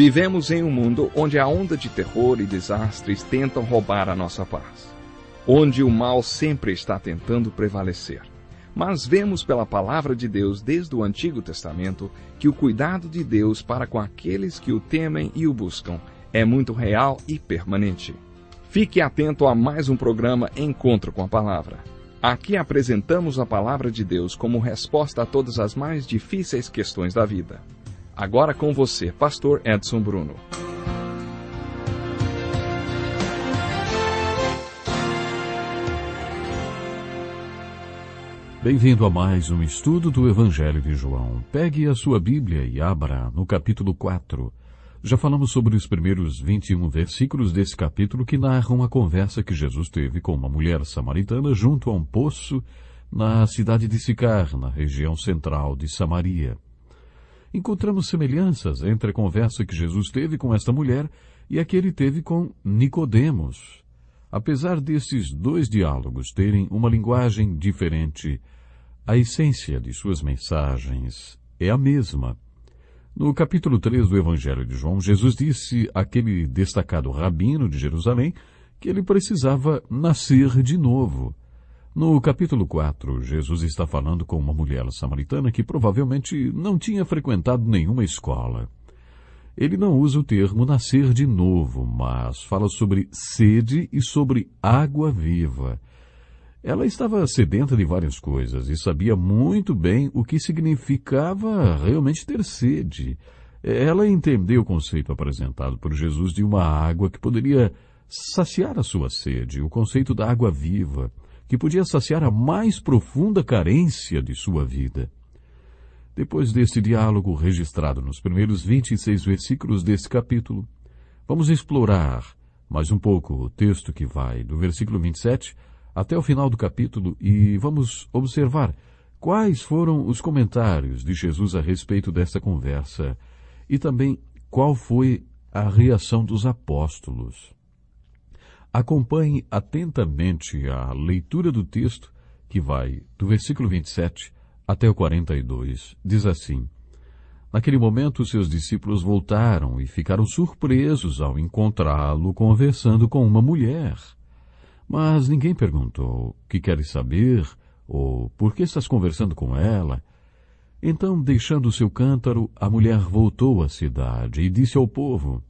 Vivemos em um mundo onde a onda de terror e desastres tentam roubar a nossa paz, onde o mal sempre está tentando prevalecer. Mas vemos pela palavra de Deus desde o Antigo Testamento que o cuidado de Deus para com aqueles que o temem e o buscam é muito real e permanente. Fique atento a mais um programa Encontro com a Palavra. Aqui apresentamos a palavra de Deus como resposta a todas as mais difíceis questões da vida. Agora com você, Pastor Edson Bruno. Bem-vindo a mais um estudo do Evangelho de João. Pegue a sua Bíblia e abra no capítulo 4. Já falamos sobre os primeiros 21 versículos desse capítulo que narram a conversa que Jesus teve com uma mulher samaritana junto a um poço na cidade de Sicar, na região central de Samaria encontramos semelhanças entre a conversa que Jesus teve com esta mulher e a que ele teve com Nicodemos. Apesar desses dois diálogos terem uma linguagem diferente, a essência de suas mensagens é a mesma. No capítulo 3 do Evangelho de João, Jesus disse àquele destacado rabino de Jerusalém que ele precisava nascer de novo. No capítulo 4, Jesus está falando com uma mulher samaritana que provavelmente não tinha frequentado nenhuma escola. Ele não usa o termo nascer de novo, mas fala sobre sede e sobre água viva. Ela estava sedenta de várias coisas e sabia muito bem o que significava realmente ter sede. Ela entendeu o conceito apresentado por Jesus de uma água que poderia saciar a sua sede, o conceito da água viva que podia saciar a mais profunda carência de sua vida. Depois deste diálogo registrado nos primeiros 26 versículos deste capítulo, vamos explorar mais um pouco o texto que vai do versículo 27 até o final do capítulo e vamos observar quais foram os comentários de Jesus a respeito dessa conversa e também qual foi a reação dos apóstolos. Acompanhe atentamente a leitura do texto, que vai do versículo 27 até o 42. Diz assim: Naquele momento, seus discípulos voltaram e ficaram surpresos ao encontrá-lo conversando com uma mulher. Mas ninguém perguntou: Que queres saber? Ou por que estás conversando com ela? Então, deixando seu cântaro, a mulher voltou à cidade e disse ao povo: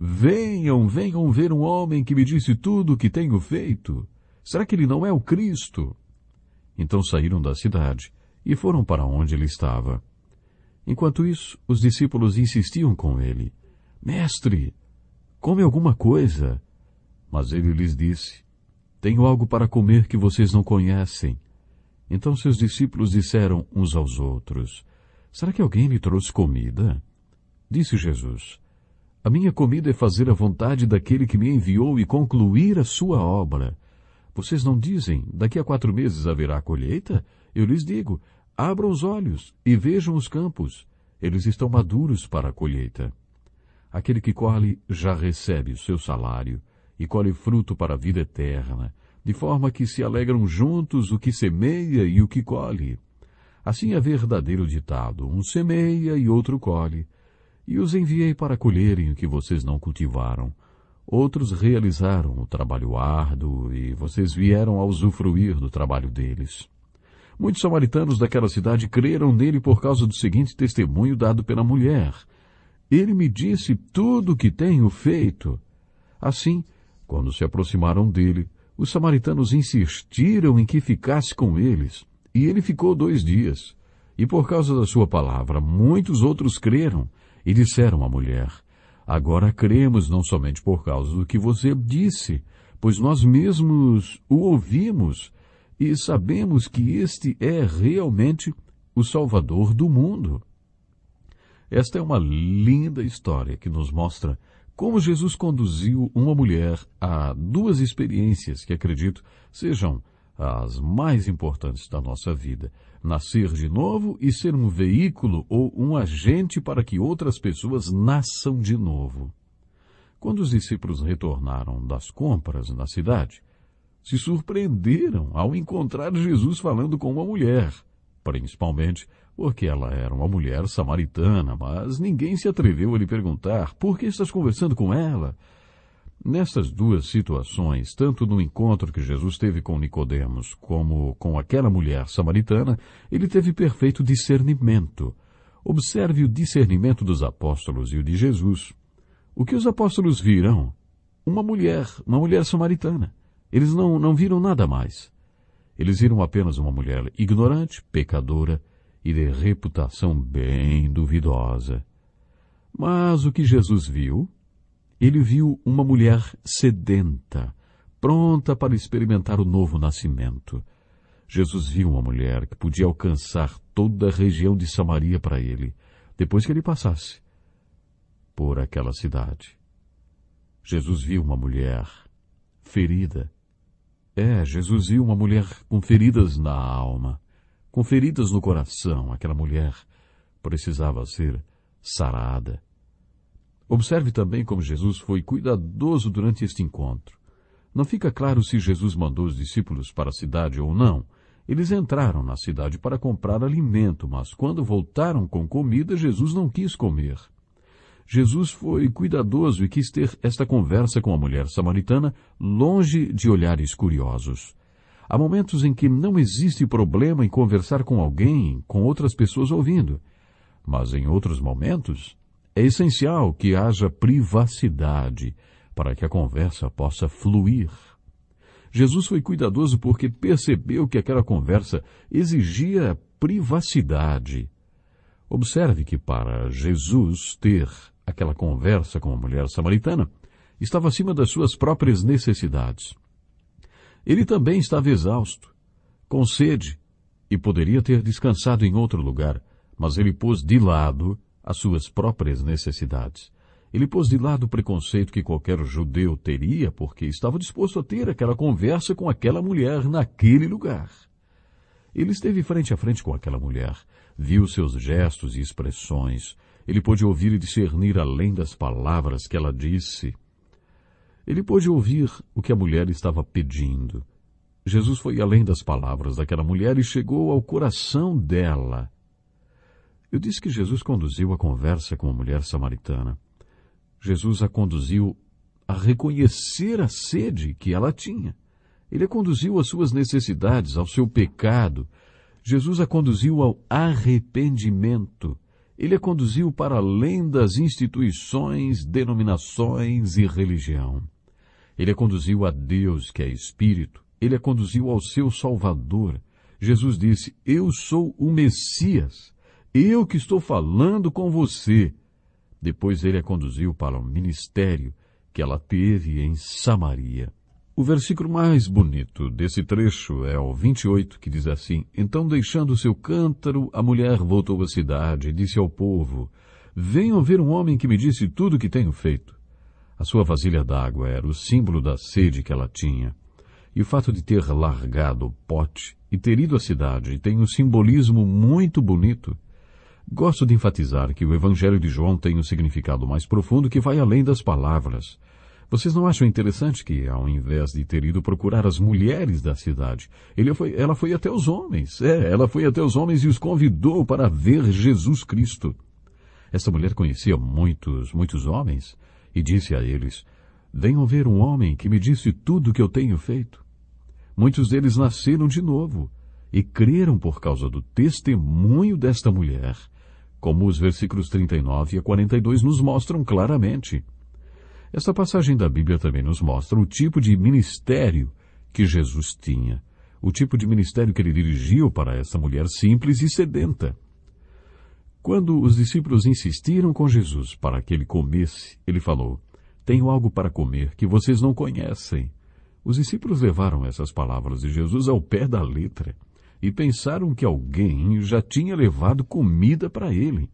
Venham, venham ver um homem que me disse tudo o que tenho feito. Será que ele não é o Cristo? Então saíram da cidade e foram para onde ele estava. Enquanto isso, os discípulos insistiam com ele: Mestre, come alguma coisa. Mas ele lhes disse: Tenho algo para comer que vocês não conhecem. Então seus discípulos disseram uns aos outros: Será que alguém lhe trouxe comida? Disse Jesus: a minha comida é fazer a vontade daquele que me enviou e concluir a sua obra. Vocês não dizem, daqui a quatro meses haverá colheita? Eu lhes digo, abram os olhos e vejam os campos. Eles estão maduros para a colheita. Aquele que colhe já recebe o seu salário e colhe fruto para a vida eterna, de forma que se alegram juntos o que semeia e o que colhe. Assim é verdadeiro ditado: um semeia e outro colhe e os enviei para colherem o que vocês não cultivaram. Outros realizaram o trabalho árduo e vocês vieram a usufruir do trabalho deles. Muitos samaritanos daquela cidade creram nele por causa do seguinte testemunho dado pela mulher. Ele me disse tudo o que tenho feito. Assim, quando se aproximaram dele, os samaritanos insistiram em que ficasse com eles, e ele ficou dois dias. E por causa da sua palavra, muitos outros creram, e disseram à mulher, Agora cremos não somente por causa do que você disse, pois nós mesmos o ouvimos e sabemos que este é realmente o Salvador do mundo. Esta é uma linda história que nos mostra como Jesus conduziu uma mulher a duas experiências que acredito sejam as mais importantes da nossa vida: nascer de novo e ser um veículo ou um agente para que outras pessoas nasçam de novo. Quando os discípulos retornaram das compras na cidade, se surpreenderam ao encontrar Jesus falando com uma mulher, principalmente porque ela era uma mulher samaritana, mas ninguém se atreveu a lhe perguntar por que estás conversando com ela Nessas duas situações, tanto no encontro que Jesus teve com Nicodemos como com aquela mulher samaritana, ele teve perfeito discernimento. Observe o discernimento dos apóstolos e o de Jesus. O que os apóstolos viram? Uma mulher, uma mulher samaritana. Eles não, não viram nada mais. Eles viram apenas uma mulher ignorante, pecadora e de reputação bem duvidosa. Mas o que Jesus viu ele viu uma mulher sedenta, pronta para experimentar o novo nascimento. Jesus viu uma mulher que podia alcançar toda a região de Samaria para ele, depois que ele passasse por aquela cidade. Jesus viu uma mulher ferida. É, Jesus viu uma mulher com feridas na alma, com feridas no coração. Aquela mulher precisava ser sarada. Observe também como Jesus foi cuidadoso durante este encontro. Não fica claro se Jesus mandou os discípulos para a cidade ou não. Eles entraram na cidade para comprar alimento, mas quando voltaram com comida, Jesus não quis comer. Jesus foi cuidadoso e quis ter esta conversa com a mulher samaritana longe de olhares curiosos. Há momentos em que não existe problema em conversar com alguém, com outras pessoas ouvindo. Mas em outros momentos, é essencial que haja privacidade para que a conversa possa fluir. Jesus foi cuidadoso porque percebeu que aquela conversa exigia privacidade. Observe que para Jesus ter aquela conversa com a mulher samaritana estava acima das suas próprias necessidades. Ele também estava exausto, com sede, e poderia ter descansado em outro lugar, mas ele pôs de lado às suas próprias necessidades. Ele pôs de lado o preconceito que qualquer judeu teria, porque estava disposto a ter aquela conversa com aquela mulher naquele lugar. Ele esteve frente a frente com aquela mulher, viu seus gestos e expressões, ele pôde ouvir e discernir além das palavras que ela disse. Ele pôde ouvir o que a mulher estava pedindo. Jesus foi além das palavras daquela mulher e chegou ao coração dela. Eu disse que Jesus conduziu a conversa com a mulher samaritana. Jesus a conduziu a reconhecer a sede que ela tinha. Ele a conduziu às suas necessidades, ao seu pecado. Jesus a conduziu ao arrependimento. Ele a conduziu para além das instituições, denominações e religião. Ele a conduziu a Deus, que é Espírito. Ele a conduziu ao seu Salvador. Jesus disse: Eu sou o Messias. Eu que estou falando com você. Depois ele a conduziu para o ministério que ela teve em Samaria. O versículo mais bonito desse trecho é o 28, que diz assim: Então, deixando seu cântaro, a mulher voltou à cidade e disse ao povo: Venham ver um homem que me disse tudo o que tenho feito. A sua vasilha d'água era o símbolo da sede que ela tinha. E o fato de ter largado o pote e ter ido à cidade tem um simbolismo muito bonito. Gosto de enfatizar que o Evangelho de João tem um significado mais profundo que vai além das palavras. Vocês não acham interessante que, ao invés de ter ido procurar as mulheres da cidade, foi, ela foi até os homens? É, ela foi até os homens e os convidou para ver Jesus Cristo. Essa mulher conhecia muitos, muitos homens e disse a eles: Venham ver um homem que me disse tudo o que eu tenho feito. Muitos deles nasceram de novo e creram por causa do testemunho desta mulher como os versículos 39 a 42 nos mostram claramente. Esta passagem da Bíblia também nos mostra o tipo de ministério que Jesus tinha, o tipo de ministério que ele dirigiu para essa mulher simples e sedenta. Quando os discípulos insistiram com Jesus para que ele comesse, ele falou: Tenho algo para comer que vocês não conhecem. Os discípulos levaram essas palavras de Jesus ao pé da letra e pensaram que alguém já tinha levado comida para ele.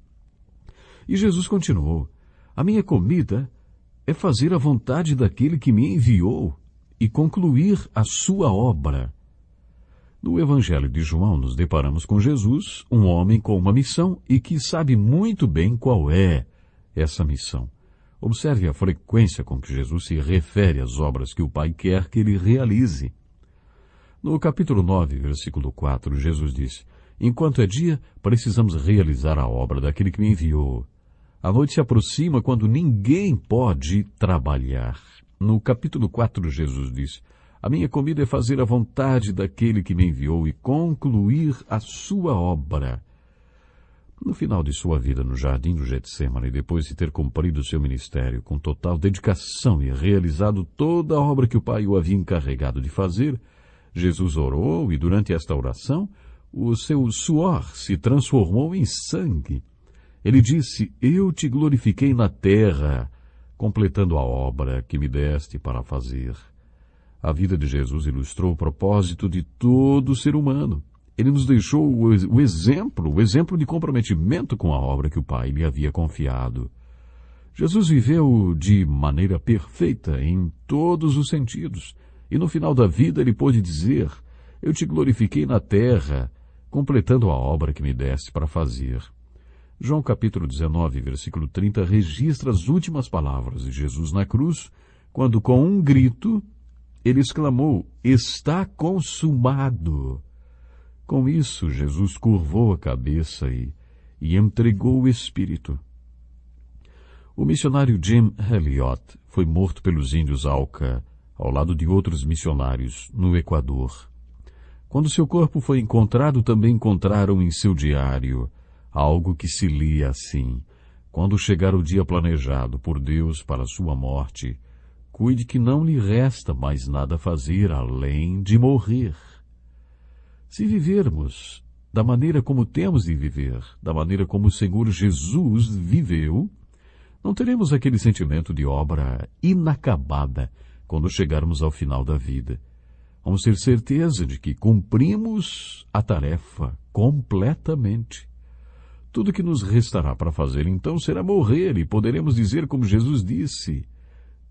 E Jesus continuou: A minha comida é fazer a vontade daquele que me enviou e concluir a sua obra. No Evangelho de João, nos deparamos com Jesus, um homem com uma missão e que sabe muito bem qual é essa missão. Observe a frequência com que Jesus se refere às obras que o Pai quer que ele realize. No capítulo 9, versículo 4, Jesus disse: Enquanto é dia, precisamos realizar a obra daquele que me enviou. A noite se aproxima quando ninguém pode trabalhar. No capítulo 4, Jesus disse: A minha comida é fazer a vontade daquele que me enviou e concluir a sua obra. No final de sua vida no jardim do Getsemane, depois de ter cumprido seu ministério com total dedicação e realizado toda a obra que o Pai o havia encarregado de fazer, Jesus orou e, durante esta oração, o seu suor se transformou em sangue. Ele disse: Eu te glorifiquei na terra, completando a obra que me deste para fazer. A vida de Jesus ilustrou o propósito de todo ser humano. Ele nos deixou o exemplo, o exemplo de comprometimento com a obra que o Pai lhe havia confiado. Jesus viveu de maneira perfeita em todos os sentidos. E no final da vida ele pôde dizer: Eu te glorifiquei na terra, completando a obra que me deste para fazer. João capítulo 19, versículo 30 registra as últimas palavras de Jesus na cruz, quando com um grito ele exclamou: Está consumado! Com isso, Jesus curvou a cabeça e, e entregou o Espírito. O missionário Jim Elliot foi morto pelos índios Alca ao lado de outros missionários, no Equador. Quando seu corpo foi encontrado, também encontraram em seu diário algo que se lia assim: Quando chegar o dia planejado por Deus para sua morte, cuide que não lhe resta mais nada a fazer além de morrer. Se vivermos da maneira como temos de viver, da maneira como o Senhor Jesus viveu, não teremos aquele sentimento de obra inacabada quando chegarmos ao final da vida. Vamos ter certeza de que cumprimos a tarefa completamente. Tudo que nos restará para fazer então será morrer e poderemos dizer, como Jesus disse: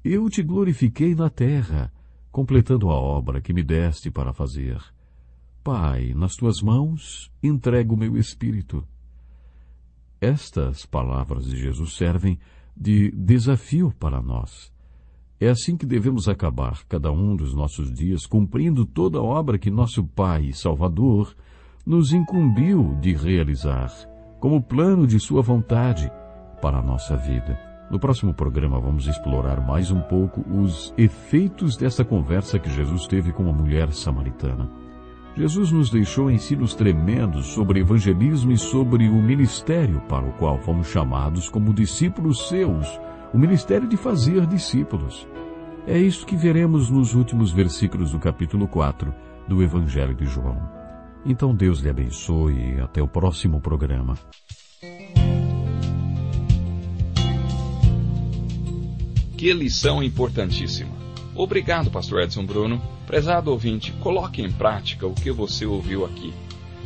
Eu te glorifiquei na terra, completando a obra que me deste para fazer. Pai, nas tuas mãos entrego o meu espírito. Estas palavras de Jesus servem de desafio para nós. É assim que devemos acabar cada um dos nossos dias, cumprindo toda a obra que nosso Pai Salvador nos incumbiu de realizar, como plano de Sua vontade para a nossa vida. No próximo programa, vamos explorar mais um pouco os efeitos dessa conversa que Jesus teve com a mulher samaritana. Jesus nos deixou ensinos tremendos sobre evangelismo e sobre o ministério para o qual fomos chamados como discípulos seus o ministério de fazer discípulos. É isso que veremos nos últimos versículos do capítulo 4 do Evangelho de João. Então Deus lhe abençoe e até o próximo programa. Que lição importantíssima! Obrigado, Pastor Edson Bruno. Prezado ouvinte, coloque em prática o que você ouviu aqui.